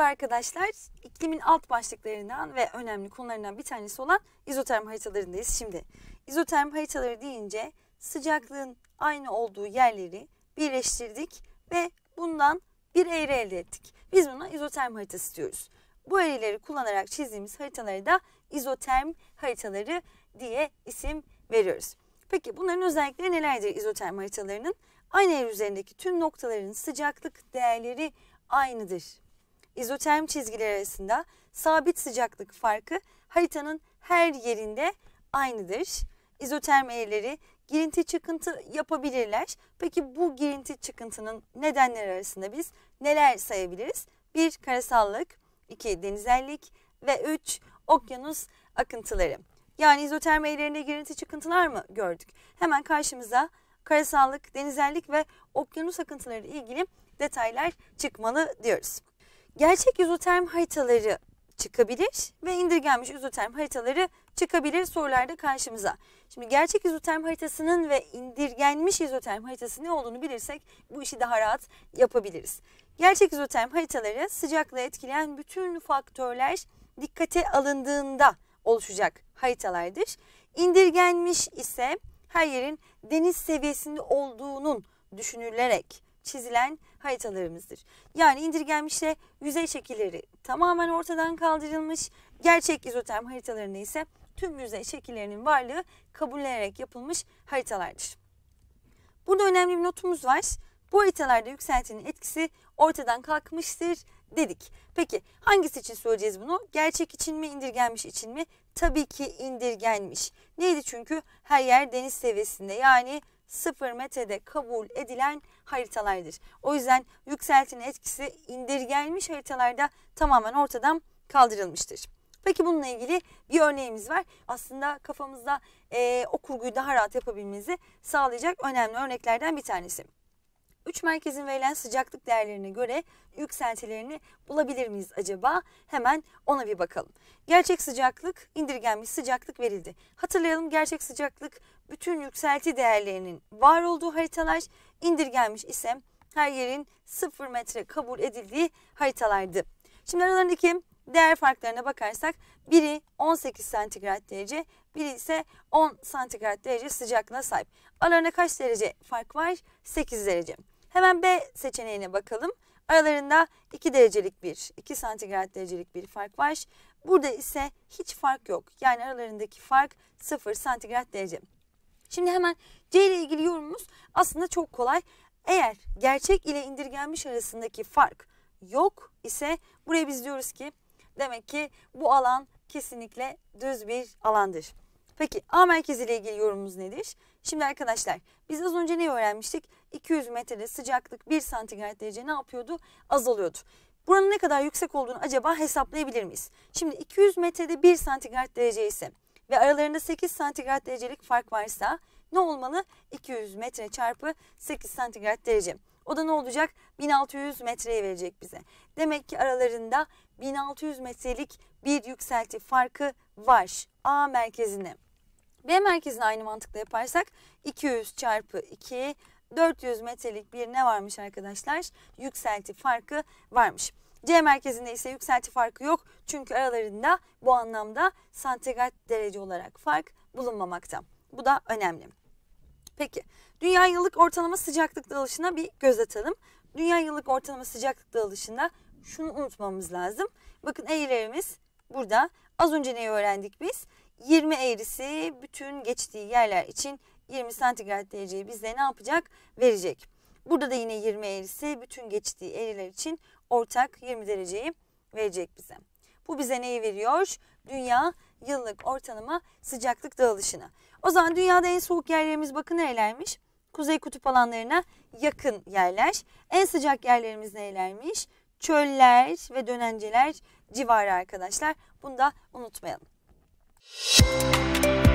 Merhaba arkadaşlar. İklimin alt başlıklarından ve önemli konularından bir tanesi olan izoterm haritalarındayız şimdi. İzoterm haritaları deyince sıcaklığın aynı olduğu yerleri birleştirdik ve bundan bir eğri elde ettik. Biz buna izoterm haritası diyoruz. Bu eğrileri kullanarak çizdiğimiz haritaları da izoterm haritaları diye isim veriyoruz. Peki bunların özellikleri nelerdir izoterm haritalarının? Aynı eğri üzerindeki tüm noktaların sıcaklık değerleri aynıdır izoterm çizgileri arasında sabit sıcaklık farkı haritanın her yerinde aynıdır. İzoterm eğrileri girinti çıkıntı yapabilirler. Peki bu girinti çıkıntının nedenleri arasında biz neler sayabiliriz? 1. Karasallık, 2. Denizellik ve 3. Okyanus akıntıları. Yani izoterm eğrilerinde girinti çıkıntılar mı gördük? Hemen karşımıza karasallık, denizellik ve okyanus akıntıları ile ilgili detaylar çıkmalı diyoruz gerçek izoterm haritaları çıkabilir ve indirgenmiş izoterm haritaları çıkabilir sorularda karşımıza. Şimdi gerçek izoterm haritasının ve indirgenmiş izoterm haritasının ne olduğunu bilirsek bu işi daha rahat yapabiliriz. Gerçek izoterm haritaları sıcaklığı etkileyen bütün faktörler dikkate alındığında oluşacak haritalardır. İndirgenmiş ise her yerin deniz seviyesinde olduğunun düşünülerek çizilen haritalarımızdır. Yani indirgenmişle yüzey şekilleri tamamen ortadan kaldırılmış, gerçek izoterm haritalarında ise tüm yüzey şekillerinin varlığı kabullenerek yapılmış haritalardır. Burada önemli bir notumuz var. Bu haritalarda yükseltinin etkisi ortadan kalkmıştır dedik. Peki hangisi için söyleyeceğiz bunu? Gerçek için mi, indirgenmiş için mi? Tabii ki indirgenmiş. Neydi çünkü? Her yer deniz seviyesinde yani sıfır metrede kabul edilen haritalardır. O yüzden yükseltinin etkisi indirgenmiş haritalarda tamamen ortadan kaldırılmıştır. Peki bununla ilgili bir örneğimiz var. Aslında kafamızda e, o kurguyu daha rahat yapabilmemizi sağlayacak önemli örneklerden bir tanesi. 3 merkezin verilen sıcaklık değerlerine göre yükseltilerini bulabilir miyiz acaba? Hemen ona bir bakalım. Gerçek sıcaklık, indirgenmiş sıcaklık verildi. Hatırlayalım gerçek sıcaklık bütün yükselti değerlerinin var olduğu haritalar, indirgenmiş ise her yerin 0 metre kabul edildiği haritalardı. Şimdi aralarındaki değer farklarına bakarsak biri 18 santigrat derece, biri ise 10 santigrat derece sıcaklığına sahip. Aralarında kaç derece fark var? 8 derece. Hemen B seçeneğine bakalım. Aralarında 2 derecelik bir, 2 santigrat derecelik bir fark var. Burada ise hiç fark yok. Yani aralarındaki fark 0 santigrat derece. Şimdi hemen C ile ilgili yorumumuz aslında çok kolay. Eğer gerçek ile indirgenmiş arasındaki fark yok ise buraya biz diyoruz ki Demek ki bu alan kesinlikle düz bir alandır. Peki A merkezi ile ilgili yorumumuz nedir? Şimdi arkadaşlar biz az önce ne öğrenmiştik? 200 metrede sıcaklık 1 santigrat derece ne yapıyordu? Azalıyordu. Buranın ne kadar yüksek olduğunu acaba hesaplayabilir miyiz? Şimdi 200 metrede 1 santigrat derece ise ve aralarında 8 santigrat derecelik fark varsa ne olmalı? 200 metre çarpı 8 santigrat derece. O da ne olacak? 1600 metreye verecek bize. Demek ki aralarında 1600 metrelik bir yükselti farkı var A merkezine. B merkezine aynı mantıkla yaparsak 200 çarpı 2 400 metrelik bir ne varmış arkadaşlar? Yükselti farkı varmış. C merkezinde ise yükselti farkı yok. Çünkü aralarında bu anlamda santigrat derece olarak fark bulunmamakta. Bu da önemli. Peki dünya yıllık ortalama sıcaklık dalışına bir göz atalım. Dünya yıllık ortalama sıcaklık dalışında şunu unutmamız lazım. Bakın eğrilerimiz burada. Az önce neyi öğrendik biz? 20 eğrisi bütün geçtiği yerler için 20 santigrat dereceyi bize ne yapacak? Verecek. Burada da yine 20 eğrisi bütün geçtiği eğriler için ortak 20 dereceyi verecek bize. Bu bize neyi veriyor? Dünya yıllık ortalama sıcaklık dağılışını. O zaman dünyada en soğuk yerlerimiz bakın nerelermiş? Kuzey kutup alanlarına yakın yerler. En sıcak yerlerimiz nerelermiş? Çöller ve dönenceler civarı arkadaşlar. Bunu da unutmayalım. Müzik